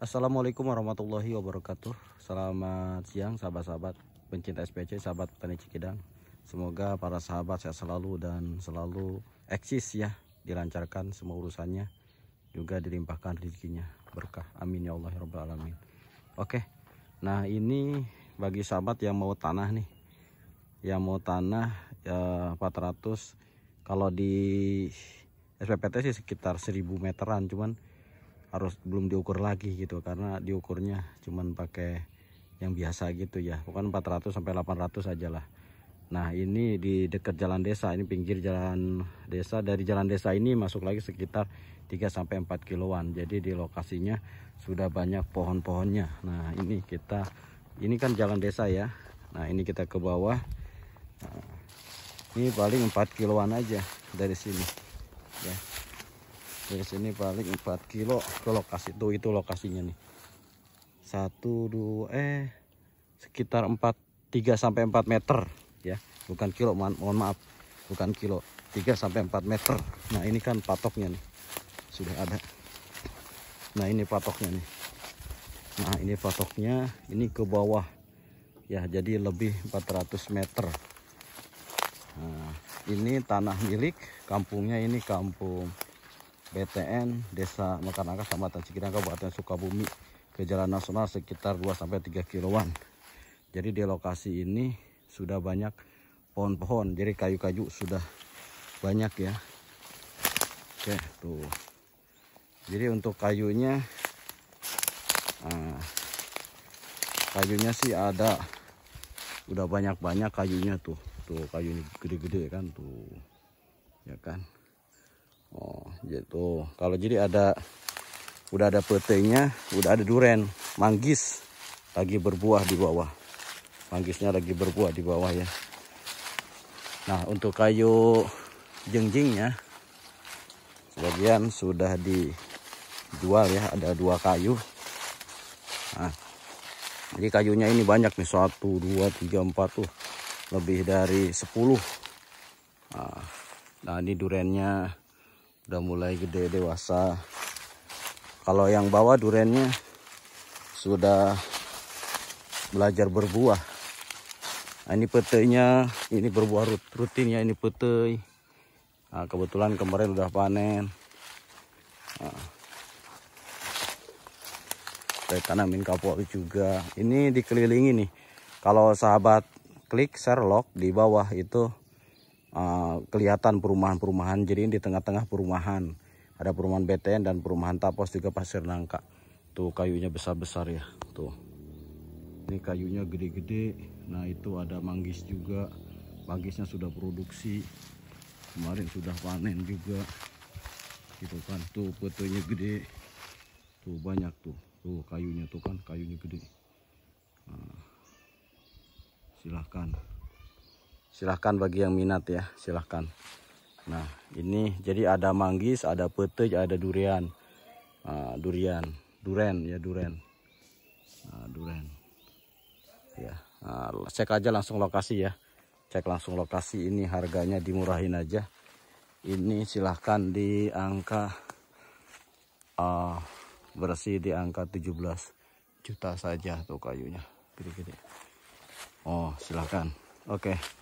Assalamualaikum warahmatullahi wabarakatuh Selamat siang sahabat-sahabat pencinta SPC, sahabat petani Cikidang Semoga para sahabat sehat selalu dan selalu eksis ya Dilancarkan semua urusannya Juga dilimpahkan rezekinya Berkah amin ya Allah ya Alamin Oke Nah ini bagi sahabat yang mau tanah nih Yang mau tanah ya 400 Kalau di SPPT sih sekitar 1000 meteran Cuman harus belum diukur lagi gitu karena diukurnya cuman pakai yang biasa gitu ya bukan 400 sampai 800 aja lah nah ini di dekat jalan desa ini pinggir jalan desa dari jalan desa ini masuk lagi sekitar 3 sampai 4 kiloan jadi di lokasinya sudah banyak pohon-pohonnya nah ini kita ini kan jalan desa ya nah ini kita ke bawah nah, ini paling 4 kiloan aja dari sini ya dari sini paling 4 kilo ke lokasi itu itu lokasinya nih satu dua eh sekitar 4 3 sampai 4 meter ya bukan kilo mohon, mohon maaf bukan kilo 3 sampai 4 meter nah ini kan patoknya nih sudah ada nah ini patoknya nih nah ini patoknya ini ke bawah ya jadi lebih 400 meter nah, ini tanah milik kampungnya ini kampung BTN Desa Mekarangka Kecamatan Cikidang Kabupaten Sukabumi ke Jalan Nasional sekitar 2 sampai 3 kiloan. Jadi di lokasi ini sudah banyak pohon-pohon, jadi kayu-kayu sudah banyak ya. Oke, tuh. Jadi untuk kayunya nah, kayunya sih ada udah banyak-banyak kayunya tuh. Tuh kayu gede-gede kan tuh. Ya kan? oh gitu kalau jadi ada udah ada petenya, udah ada duren manggis lagi berbuah di bawah manggisnya lagi berbuah di bawah ya nah untuk kayu jengjingnya sebagian sudah dijual ya ada dua kayu nah jadi kayunya ini banyak nih satu dua tiga empat tuh lebih dari sepuluh nah, nah ini durennya udah mulai gede dewasa kalau yang bawah durennya sudah belajar berbuah nah, ini petainya ini berbuah rut, rutinnya ini petai nah, kebetulan kemarin udah panen nah, saya tanamin kapok juga ini dikelilingi nih kalau sahabat klik share lock di bawah itu Ah, kelihatan perumahan-perumahan. Jadi ini di tengah-tengah perumahan. Ada perumahan BTN dan perumahan Tapos juga Pasir Nangka. Tuh kayunya besar-besar ya. Tuh. Ini kayunya gede-gede. Nah, itu ada manggis juga. Manggisnya sudah produksi. Kemarin sudah panen juga. Gitu kan. Tuh petunya gede. Tuh banyak tuh. Tuh kayunya tuh kan kayunya gede. Nah, silahkan silahkan bagi yang minat ya silahkan nah ini jadi ada manggis ada petai ada durian nah, durian duren ya duren nah, duren ya nah, cek aja langsung lokasi ya cek langsung lokasi ini harganya dimurahin aja ini silahkan di angka uh, bersih di angka 17 juta saja tuh kayunya gede-gede oh silahkan oke okay.